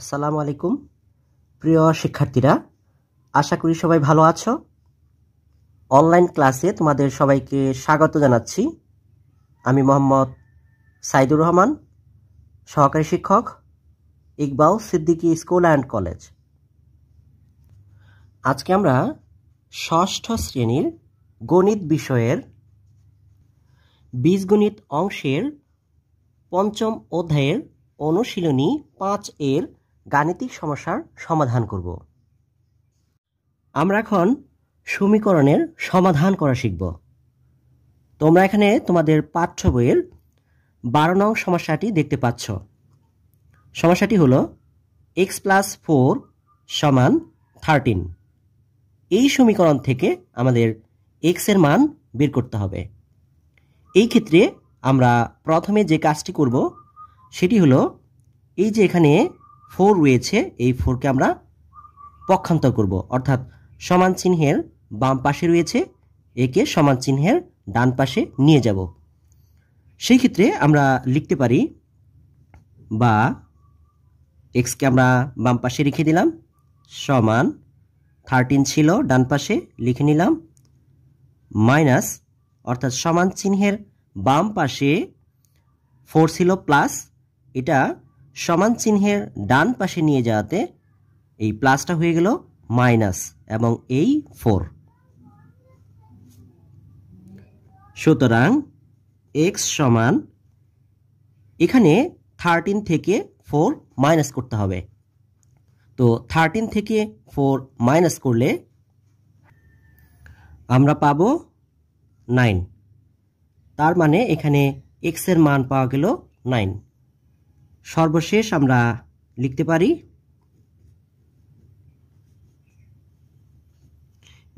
আসসালামু আলাইকুম প্রিয় শিক্ষার্থীরা আশা করি সবাই ভালো আছো অনলাইন ক্লাসে তোমাদের সবাইকে স্বাগত জানাচ্ছি আমি মোহাম্মদ সাইদুর রহমান সহকারী শিক্ষক Iqbal Siddiqui school and college আজকে আমরা ষষ্ঠ শ্রেণীর গণিত বিষয়ের বীজগণিত অংশের পঞ্চম অধ্যায়ের অনুশীলনী পাঁচ এর গাণিতিক সমস্যার সমাধান করব আমরা এখন সমীকরণের সমাধান করা শিখব তোমরা এখানে তোমাদের পাঠ্য বইয়ের বারো নং সমস্যাটি দেখতে পাচ্ছ সমস্যাটি হলো এক্স প্লাস ফোর সমান থার্টিন এই সমীকরণ থেকে আমাদের এক্সের মান বের করতে হবে এই ক্ষেত্রে আমরা প্রথমে যে কাজটি করব সেটি হলো এই যে এখানে ফোর রয়েছে এই ফোরকে আমরা পক্ষান্তর করব অর্থাৎ সমান চিহ্নের বাম পাশে রয়েছে একে সমান চিহ্নের ডান পাশে নিয়ে যাব সেই ক্ষেত্রে আমরা লিখতে পারি বা এক্সকে আমরা বাম পাশে রেখে দিলাম সমান থার্টিন ছিল ডান পাশে লিখে নিলাম মাইনাস অর্থাৎ সমান চিহ্নের বাম পাশে ফোর ছিল প্লাস এটা সমান চিহ্নের ডান পাশে নিয়ে যাওয়াতে এই প্লাসটা হয়ে গেল মাইনাস এবং এই ফোর সুতরাং এক্স সমান এখানে থার্টিন থেকে ফোর মাইনাস করতে হবে তো থার্টিন থেকে ফোর মাইনাস করলে আমরা পাব নাইন তার মানে এখানে এক্সের মান পাওয়া গেল নাইন সর্বশেষ আমরা লিখতে পারি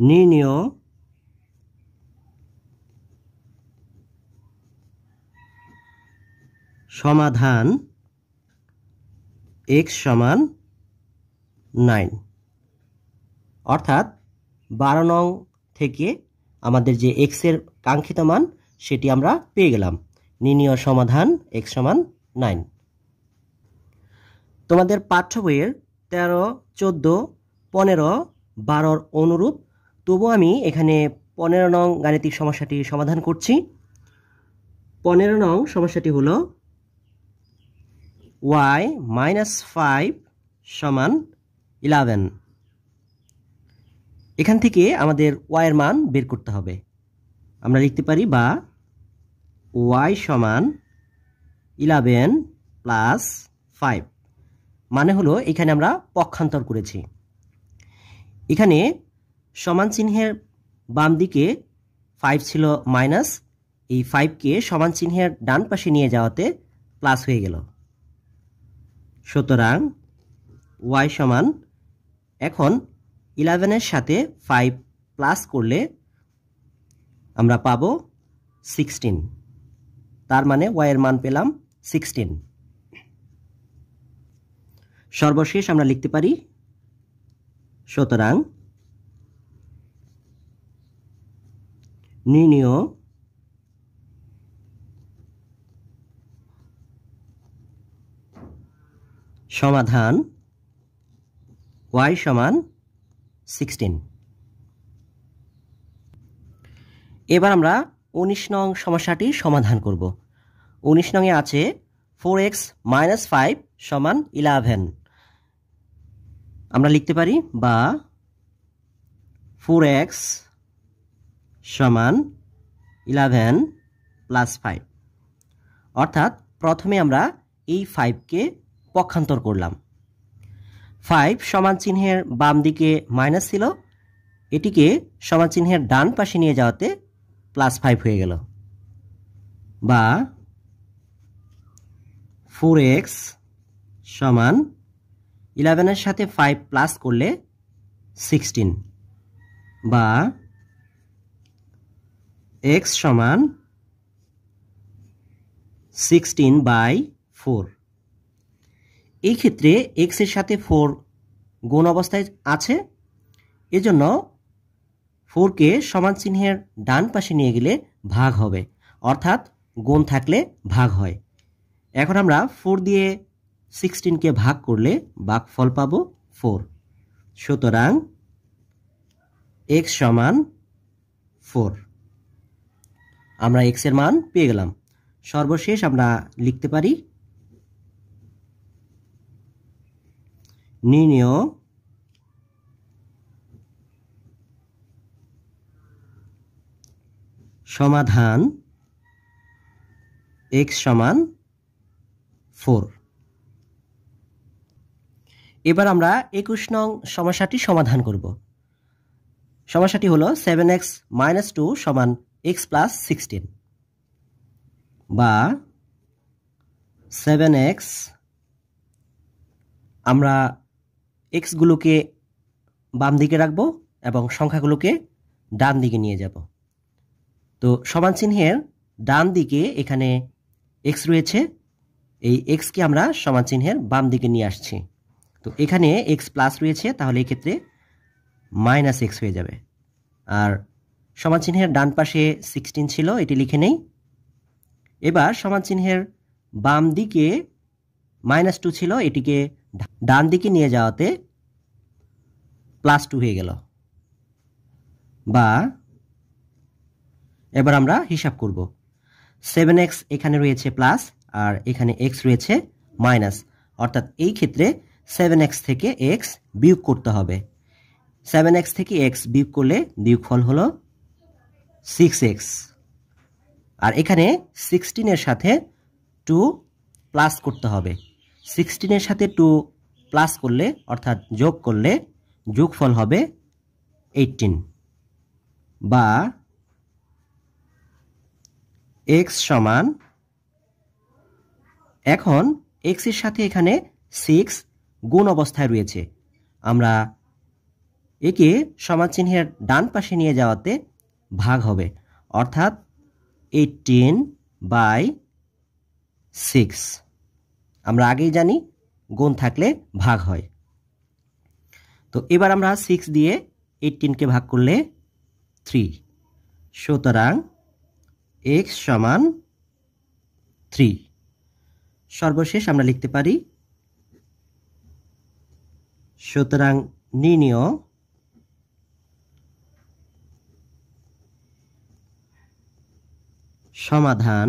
নির্ণীয় সমাধান এক্স সমান নাইন অর্থাৎ বারো নং থেকে আমাদের যে এক্সের কাঙ্ক্ষিত মান সেটি আমরা পেয়ে গেলাম নির্ণীয় সমাধান এক্স সমান নাইন তোমাদের পাঠ্য বইয়ের তেরো চোদ্দো পনেরো বারোর অনুরূপ তবু আমি এখানে পনেরো নং গাণিতিক সমস্যাটি সমাধান করছি পনেরো নং সমস্যাটি হলো ওয়াই মাইনাস ফাইভ সমান ইলেভেন এখান থেকে আমাদের ওয়াইয়ের মান বের করতে হবে আমরা লিখতে পারি বা ওয়াই সমান ইলেভেন প্লাস ফাইভ মানে হলো এখানে আমরা পক্ষান্তর করেছি এখানে সমান চিহ্নের বাম দিকে ফাইভ ছিল মাইনাস এই ফাইভকে সমান চিহ্নের ডান পাশে নিয়ে যাওয়াতে প্লাস হয়ে গেল সুতরাং ওয়াই সমান এখন ইলেভেনের সাথে ফাইভ প্লাস করলে আমরা পাব সিক্সটিন তার মানে ওয়াইয়ের মান পেলাম সিক্সটিন সর্বশেষ আমরা লিখতে পারি সুতরাং নির্ণীয় সমাধান ওয়াই সমান সিক্সটিন এবার আমরা উনিশ নং সমস্যাটি সমাধান করব উনিশ নংয়ে আছে ফোর এক্স মাইনাস ফাইভ সমান ইলেভেন আমরা লিখতে পারি বা ফোর এক্স সমান ইলেভেন প্লাস ফাইভ অর্থাৎ প্রথমে আমরা এই ফাইভকে পক্ষান্তর করলাম ফাইভ সমান চিহ্নের বাম দিকে মাইনাস ছিল এটিকে সমান চিহ্নের ডান পাশে নিয়ে যাওয়াতে প্লাস ফাইভ হয়ে গেল বা ফোর এক্স সমান ইলেভেনের সাথে ফাইভ প্লাস করলে সিক্সটিন বা এক্স সমান সিক্সটিন বাই ফোর এই ক্ষেত্রে এক্সের সাথে ফোর গুণ অবস্থায় আছে এজন্য ফোরকে সমান চিহ্নের ডান পাশে নিয়ে গেলে ভাগ হবে অর্থাৎ গুণ থাকলে ভাগ হয় এখন আমরা ফোর দিয়ে সিক্সটিনকে ভাগ করলে বাঘফল পাব ফোর সুতরাং এক্স সমান ফোর আমরা এক্সের মান পেয়ে গেলাম সর্বশেষ আমরা লিখতে পারি নির্ণয় সমাধান এক্স সমান ফোর এবার আমরা একুশ নং সমস্যাটি সমাধান করব সমস্যাটি হলো সেভেন এক্স মাইনাস টু সমান এক্স প্লাস সিক্সটিন বা সেভেন এক্স আমরা এক্সগুলোকে বাম দিকে রাখব এবং সংখ্যাগুলোকে ডান দিকে নিয়ে যাব তো সমান চিহ্নের ডান দিকে এখানে এক্স রয়েছে এই এক্সকে আমরা সমান চিহ্নের বাম দিকে নিয়ে আসছি তো এখানে এক্স প্লাস রয়েছে তাহলে এক্ষেত্রে মাইনাস এক্স হয়ে যাবে আর সমান চিহ্নের ডান পাশে সিক্সটিন ছিল এটি লিখে নেই এবার সমান চিহ্নের বাম দিকে মাইনাস টু ছিল এটিকে ডান দিকে নিয়ে যাওয়াতে প্লাস টু হয়ে গেল বা এবার আমরা হিসাব করব সেভেন এক্স এখানে রয়েছে প্লাস আর এখানে এক্স রয়েছে মাইনাস অর্থাৎ এই ক্ষেত্রে সেভেন এক্স থেকে এক্স বিয়োগ করতে হবে সেভেন এক্স থেকে এক্স বিয়োগ করলে ফল হলো সিক্স এক্স আর এখানে সিক্সটিনের সাথে টু প্লাস করতে হবে সিক্সটিনের সাথে টু প্লাস করলে অর্থাৎ যোগ করলে যোগ ফল হবে এইটিন বা এক্স সমান এখন এক্সের সাথে এখানে সিক্স গুণ অবস্থায় রয়েছে আমরা একে চিহ্নের ডান পাশে নিয়ে যাওয়াতে ভাগ হবে অর্থাৎ এইটিন বাই সিক্স আমরা আগেই জানি গুণ থাকলে ভাগ হয় তো এবার আমরা সিক্স দিয়ে এইটিনকে ভাগ করলে থ্রি সুতরাং এক্স সমান থ্রি সর্বশেষ আমরা লিখতে পারি সুতরাং নিনীয় সমাধান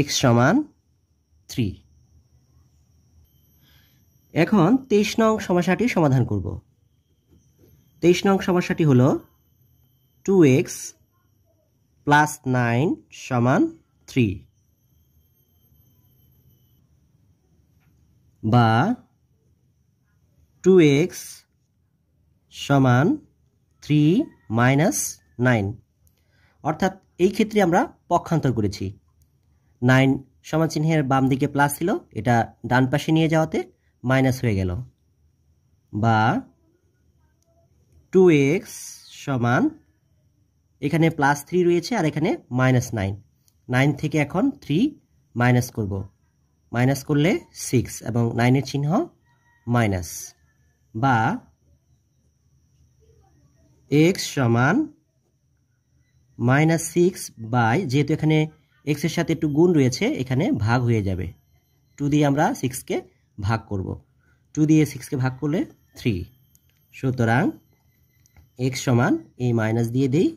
এক্স সমান থ্রি এখন তেইশ নং সমস্যাটি সমাধান করব তেইশ নং সমস্যাটি হল টু এক্স প্লাস নাইন সমান থ্রি বা টু এক্স সমান থ্রি মাইনাস নাইন অর্থাৎ এই ক্ষেত্রে আমরা পক্ষান্তর করেছি নাইন সমান চিহ্নের বাম দিকে প্লাস ছিল এটা ডান পাশে নিয়ে যাওয়াতে মাইনাস হয়ে গেল বা টু এক্স সমান এখানে প্লাস থ্রি রয়েছে আর এখানে মাইনাস নাইন নাইন থেকে এখন থ্রি মাইনাস করবো মাইনাস করলে সিক্স এবং নাইনের চিহ্ন মাইনাস বা এক্স সমান মাইনাস সিক্স বাই যেহেতু এখানে এক্সের সাথে একটু গুণ রয়েছে এখানে ভাগ হয়ে যাবে টু দিয়ে আমরা সিক্সকে ভাগ করব টু দিয়ে সিক্সকে ভাগ করলে থ্রি সুতরাং এক্স সমান এই মাইনাস দিয়ে দেই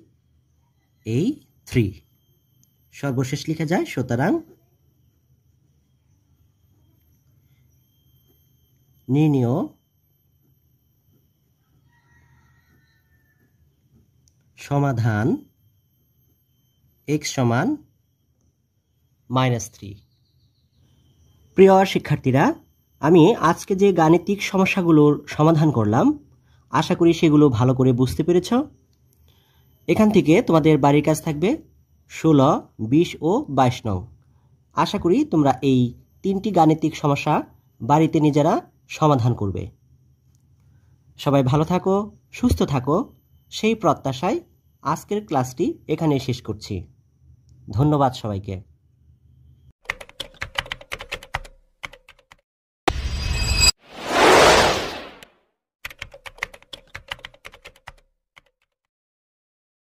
এই থ্রি সর্বশেষ লিখা যায় সুতরাং নিয়ে নিও সমাধান এক্স সমান মাইনাস থ্রি প্রিয় শিক্ষার্থীরা আমি আজকে যে গাণিতিক সমস্যাগুলোর সমাধান করলাম আশা করি সেগুলো ভালো করে বুঝতে পেরেছ এখান থেকে তোমাদের বাড়ির কাজ থাকবে ষোলো বিশ ও বাইশ নং আশা করি তোমরা এই তিনটি গাণিতিক সমস্যা বাড়িতে নিজেরা সমাধান করবে সবাই ভালো থাকো সুস্থ থাকো সেই প্রত্যাশায় আজকের ক্লাসটি এখানে শেষ করছি ধন্যবাদ সবাইকে